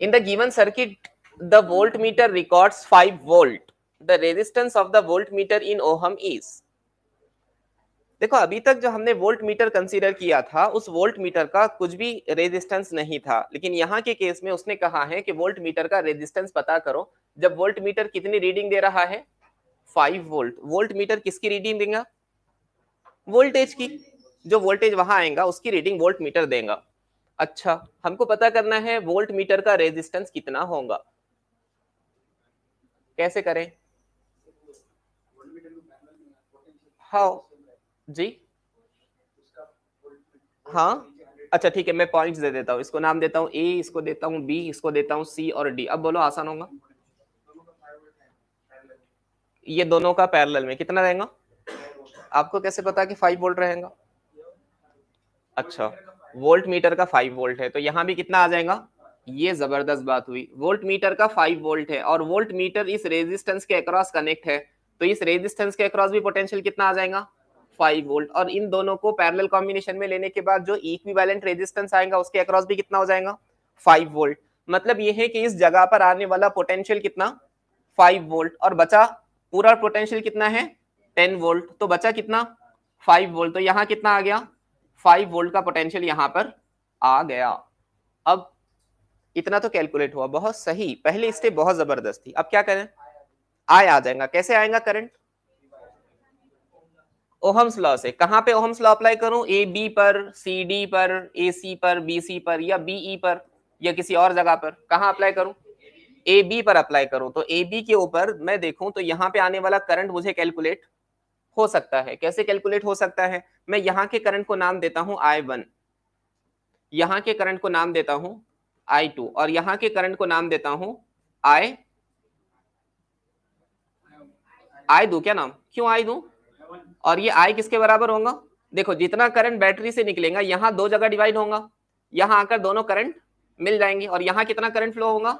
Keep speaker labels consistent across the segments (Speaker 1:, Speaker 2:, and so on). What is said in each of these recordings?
Speaker 1: In the given circuit, the voltmeter records 5 volt. The resistance of the voltmeter in ohm is. देखो अभी तक जो हमने volt meter consider किया था उस वोल्ट मीटर का कुछ भी रेजिस्टेंस नहीं था लेकिन यहाँ के केस में उसने कहा है कि वोल्ट मीटर का रेजिस्टेंस पता करो जब वोल्ट मीटर कितनी रीडिंग दे रहा है फाइव वोल्ट वोल्ट मीटर किसकी रीडिंग देगा वोल्टेज की जो वोल्टेज वहां आएगा उसकी रीडिंग वोल्ट मीटर देगा अच्छा हमको पता करना है वोल्ट मीटर का रेजिस्टेंस कितना होगा कैसे करें हाँ जी हाँ अच्छा ठीक है मैं पॉइंट्स दे देता हूँ इसको नाम देता हूँ ए इसको देता हूँ बी इसको देता हूँ सी और डी अब बोलो आसान होगा ये दोनों का पैरेलल में कितना रहेगा आपको कैसे पता कि फाइव वोल्ट रहेगा अच्छा वोल्ट मीटर का फाइव वोल्ट है तो यहाँ भी कितना आ जाएगा ये जबरदस्त बात हुई वोल्ट मीटर का फाइव वोल्ट है और वोल्ट मीटर इस रेजिस्टेंस के अक्रॉस कनेक्ट है तो इस रेजिस्टेंस के अक्रॉस भी पोटेंशियल कितना आ जाएगा फाइव वोल्ट और इन दोनों को पैरेलल कॉम्बिनेशन में लेने के बाद जो इक्विवेलेंट रेजिस्टेंस आएगा उसके अक्रॉस भी कितना हो जाएगा फाइव वोल्ट मतलब ये है कि इस जगह पर आने वाला पोटेंशियल कितना फाइव वोल्ट और बचा पूरा पोटेंशियल कितना है टेन वोल्ट तो बचा कितना फाइव वोल्ट तो यहाँ कितना आ गया फाइव वोल्ट का पोटेंशियल यहां पर आ गया अब इतना तो कैलकुलेट हुआ बहुत सही पहले स्टेप बहुत जबरदस्त थी अब क्या करें आय आ जाएगा कैसे आएगा करंट ओहम्स लॉ से कहां पे ओहम्स लॉ अप्लाई करूं ए बी पर सी डी पर ए सी पर बी सी पर या बी ई e पर या किसी और जगह पर कहां अप्लाई करूं ए बी पर अप्लाई करूं तो ए बी के ऊपर मैं देखूं तो यहां पे आने वाला करंट मुझे कैलकुलेट हो सकता है कैसे कैलकुलेट हो सकता है मैं यहाँ के करंट को नाम देता हूँ आई वन यहाँ के करंट को नाम देता हूँ आई टू और यहाँ के करंट को नाम देता हूँ आई आई दू क्या नाम क्यों आई दू और ये आई किसके बराबर होगा देखो जितना करंट बैटरी से निकलेगा यहाँ दो जगह डिवाइड होगा यहाँ आकर दोनों करंट मिल जाएंगे और यहाँ कितना करंट फ्लो होगा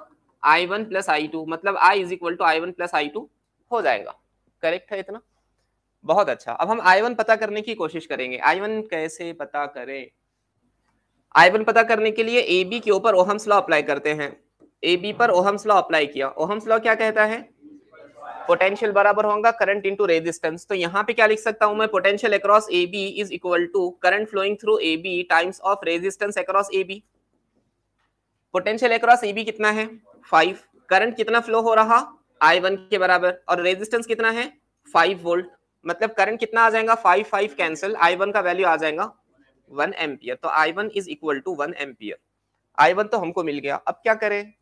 Speaker 1: I one plus I two मतलब I is equal to I one plus I two हो जाएगा करेक्ट है इतना बहुत अच्छा अब हम आई वन पता करने की कोशिश करेंगे आई वन कैसे पता करें आई वन पता करने के लिए ए बी के ऊपर ओहम्स लॉ अप्लाई करते हैं ए बी पर ओहम्स लॉ अप्लाई किया ओहम्स लॉ क्या कहता है पोटेंशियल बराबर होगा करंट इनटू रेजिस्टेंस तो यहाँ पे क्या लिख सकता हूँ मैं potential across A B is equal to current flowing through A B times of resistance across A B potential across A B कितना है फाइव करंट कितना फ्लो हो रहा आई वन के बराबर और रेजिस्टेंस कितना है फाइव वोल्ट मतलब करंट कितना आ जाएगा five five cancel I one का वैल्यू आ जाएगा वन एम्पियर तो I one is equal to one ampere I one तो हमको मिल गया अब क्या करें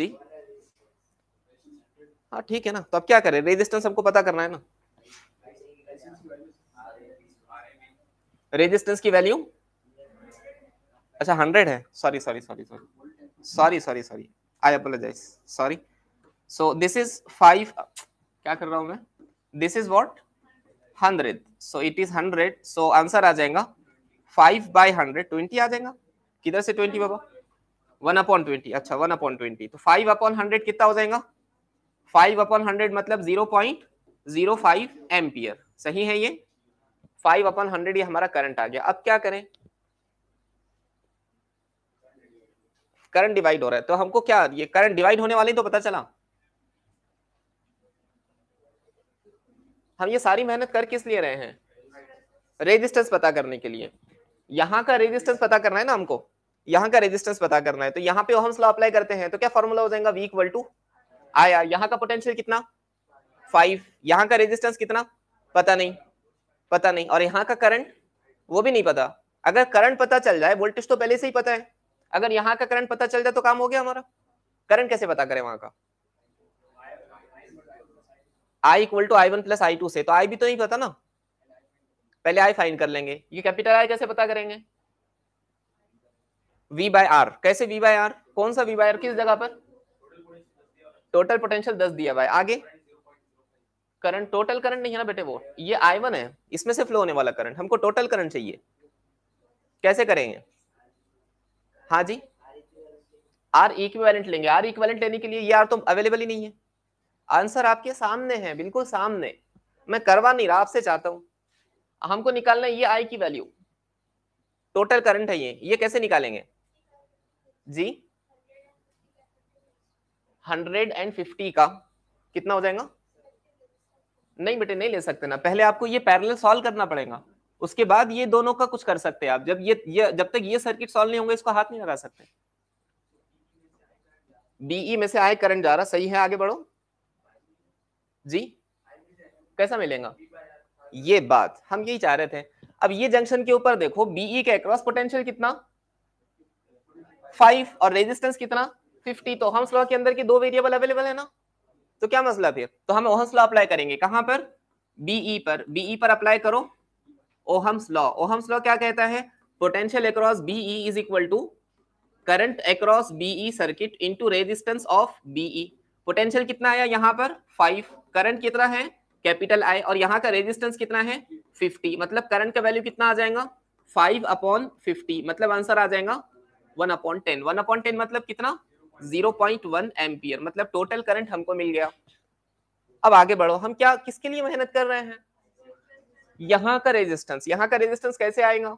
Speaker 1: जी हाँ ठीक है ना तो अब क्या करें रेजिस्टेंस हमको पता करना है ना रेजिस्टेंस की वैल्यू अच्छा हंड्रेड है sorry sorry sorry sorry sorry sorry sorry I apologise sorry so this is five क्या कर रहा हूं मैं this is what hundred so it is hundred so answer आ जाएगा फाइव बाई हंड्रेड ट्वेंटी आ जाएगा किधर से ट्वेंटी बाबा वन अपॉन ट्वेंटी अच्छा वन अपॉन ट्वेंटी तो फाइव अपॉन हंड्रेड कितना हो जाएगा फाइव अपॉन हंड्रेड मतलब zero point zero five ampere सही है ये फाइव अपॉन हंड्रेड ये हमारा करंट आ गया अब क्या करें करंट डिवाइड हो रहा है तो हमको क्या ये करंट डिवाइड होने वाले तो पता चला हम ये सारी मेहनत कर किस लिए रहे हैं रेजिस्टेंस पता करने के लिए यहाँ का रेजिस्टेंस पता करना है ना हमको यहाँ का रेजिस्टेंस पता करना है तो यहाँ पे हम लॉ अप्लाई करते हैं तो क्या फॉर्मूला हो जाएगा वी इक्वल टू आया यहाँ का पोटेंशियल कितना फाइव यहाँ का रेजिस्टेंस कितना पता नहीं पता नहीं और यहाँ का करंट वो भी नहीं पता अगर करंट पता चल जाए वोल्टेज तो पहले से ही पता है अगर यहाँ का करंट पता चल जाए तो काम हो गया हमारा करंट कैसे पता करें वहां का I equal to I one plus I two से तो आई भी तो नहीं पता ना पहले आई फाइन कर लेंगे ये कैपिटल आई कैसे पता करेंगे वी बाय आर कैसे वी बाय आर कौन सा वी बाय आर किस जगह पर टोटल पोटेंशियल दस दिया भाई आगे करंट टोटल करंट नहीं है ना बेटे वो ये आई वन है इसमें से फ्लो होने वाला करंट हमको टोटल करंट चाहिए कैसे करेंगे हाँ जी आर इक्वेलेंट लेंगे आर इक्वेलेंट लेने के लिए ये आर तो अवेलेबल ही नहीं है आंसर आपके सामने है बिल्कुल सामने मैं करवा नहीं रहा आपसे चाहता हूं हमको निकालना ये आई की वैल्यू टोटल करंट है ये ये कैसे निकालेंगे जी हंड्रेड एंड फिफ्टी का कितना हो जाएगा नहीं बेटे नहीं ले सकते ना पहले आपको ये पैरेलल सॉल्व करना पड़ेगा उसके बाद ये दोनों का कुछ कर सकते हैं आप जब ये ये जब तक ये सर्किट सॉल्व नहीं होंगे इसको हाथ नहीं लगा सकते बीई e में से आए करंट जा रहा सही है आगे बढ़ो जी कैसा मिलेगा ये बात हम यही चाह रहे थे अब ये जंक्शन के ऊपर देखो बीई e के अक्रॉस पोटेंशियल कितना फाइव और रेजिस्टेंस कितना फिफ्टी तो हम लॉ के अंदर के दो वेरिएबल अवेलेबल है ना तो क्या मसला फिर तो हम ओहम स्लॉ अप्लाई करेंगे कहां पर बीई e पर बीई e पर अप्लाई करो ओहम्स लॉ ओहम्स लॉ क्या कहता है potential across B E is equal to current across B E circuit into resistance of B E potential कितना आया यहां पर फाइव करंट कितना है कैपिटल आई और यहाँ का रेजिस्टेंस कितना है 50 मतलब करंट का वैल्यू कितना आ जाएगा 5 अपॉन 50 मतलब आंसर आ जाएगा 1 अपॉन 10 1 अपॉन 10 मतलब कितना 0.1 एम्पियर मतलब टोटल करंट हमको मिल गया अब आगे बढ़ो हम क्या किसके लिए मेहनत कर रहे हैं यहाँ का रेजिस्टेंस यहाँ का रेजिस्टेंस कैसे आएगा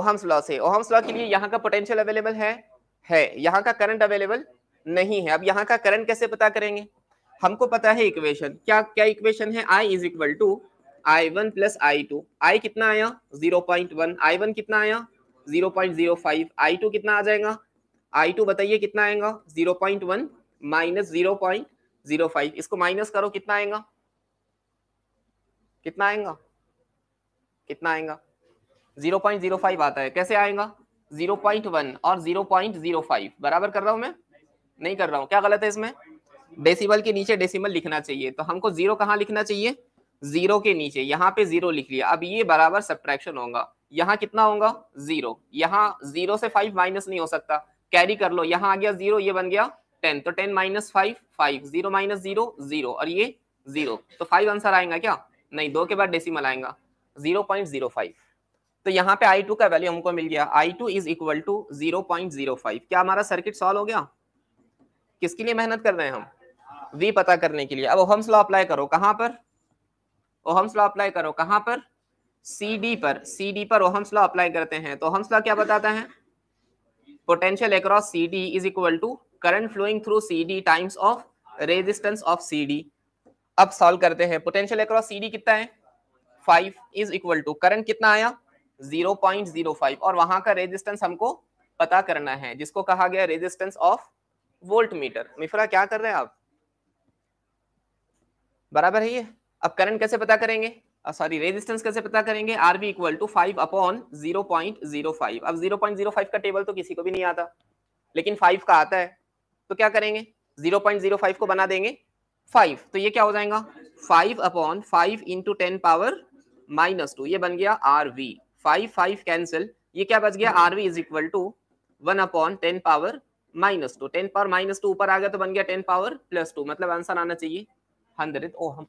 Speaker 1: ओहम्स लॉ से ओहम्स लॉ के लिए यहाँ का पोटेंशियल अवेलेबल है है यहाँ का करंट अवेलेबल नहीं है अब यहाँ का करंट कैसे पता करेंगे हमको पता है इक्वेशन क्या क्या इक्वेशन है I is equal to I one plus I two I कितना आया zero point one I one कितना आया zero point zero five I two कितना आ जाएगा आई टू बताइए कितना आएगा zero point one minus zero point zero five इसको माइनस करो कितना आएगा कितना आएगा कितना आएगा जीरो पॉइंट जीरो फाइव आता है कैसे आएगा जीरो पॉइंट वन और जीरो पॉइंट जीरो फाइव बराबर कर रहा हूं मैं नहीं कर रहा हूं क्या गलत है इसमें डेसिमल के नीचे डेसिमल लिखना चाहिए तो हमको जीरो कहाँ लिखना चाहिए जीरो के नीचे यहाँ पे जीरो लिख लिया अब ये बराबर सब्ट्रैक्शन होगा यहाँ कितना होगा जीरो यहाँ जीरो से फाइव माइनस नहीं हो सकता कैरी कर लो यहाँ आ गया जीरो ये बन गया टेन तो ten minus five five zero minus zero zero और ये जीरो तो फाइव आंसर आएगा क्या नहीं दो के बाद डेसिमल आएगा जीरो पॉइंट जीरो फाइव तो यहाँ पे टू का वैल्यू हमको मिल गया I two is equal to zero point zero five क्या हमारा सर्किट सॉल्व हो गया किसके लिए मेहनत कर रहे हैं हम वी पता करने के लिए अब ओहम्स लॉ अप्लाई करो कहां पर ओहम्स लॉ अप्लाई करो कहां पर सी डी पर सी डी पर ओहम्स लॉ अप्लाई करते हैं तो ओहम्स लॉ क्या बताता है potential across C D is equal to current flowing through C D times of resistance of C D अब सॉल्व करते हैं पोटेंशियल अक्रॉस सी डी कितना है five is equal to current कितना आया जीरो पॉइंट जीरो फाइव और वहां का रेजिस्टेंस हमको पता करना है जिसको कहा गया रेजिस्टेंस ऑफ वोल्ट मीटर मिफ्रा क्या कर रहे हैं आप बराबर है ये अब करंट कैसे पता करेंगे सॉरी रेजिस्टेंस कैसे पता करेंगे R B equal to five upon zero point zero five अब जीरो पॉइंट जीरो फाइव का टेबल तो किसी को भी नहीं आता लेकिन फाइव का आता है तो क्या करेंगे जीरो पॉइंट जीरो फाइव को बना देंगे फाइव तो ये क्या हो जाएगा five upon five into ten power minus two ये बन गया R V five five cancel ये क्या बच गया R V is equal to one upon ten power minus two ten power minus two ऊपर आ गया तो बन गया टेन पावर प्लस टू मतलब आंसर आना चाहिए Hundred. 100 o